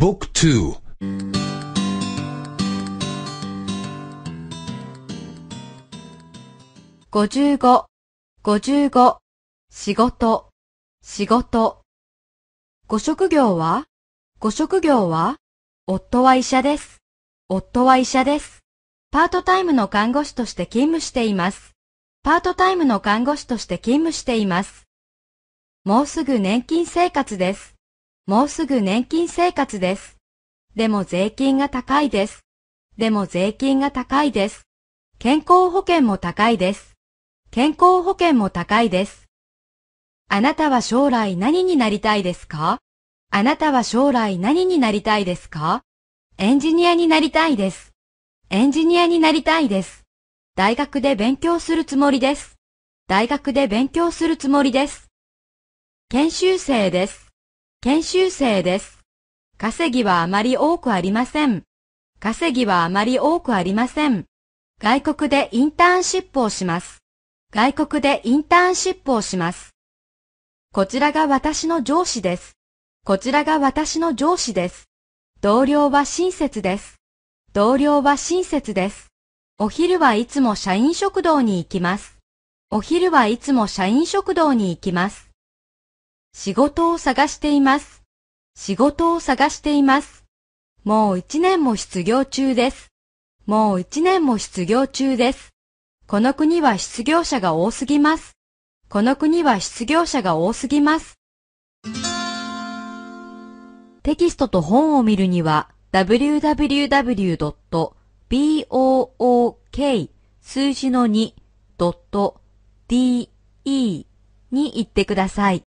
บุ๊กท5五十五、五十五、仕事、仕事。ご職業はご職業は夫は医者です。夫は医者です。パートタイムの看護師として勤務しています。パートタイムの看護師として勤務しています。もうすぐ年金生活です。もうすぐ年金生活です。でも税金が高いです。でも税金が高いです。健康保険も高いです。健康保険も高いです。あなたは将来何になりたいですかあなたは将来何になりたいですかエンジニアになりたいです。エンジニアになりたいです。大学で勉強するつもりです。大学で勉強するつもりです。研修生です。研修生です。稼ぎはあまり多くありません。稼ぎはあまり多くありません。外国でインターンシップをします。外国でインターンシップをします。こちらが私の上司です。こちらが私の上司です。同僚は親切です。同僚は親切です。お昼はいつも社員食堂に行きます。お昼はいつも社員食堂に行きます。仕事を探しています。仕事を探しています。もう一年も失業中です。もう一年も失業中です。この国は失業者が多すぎます。この国は失業者が多すぎます。テキストと本を見るには www.book 数字の 2.de に行ってください。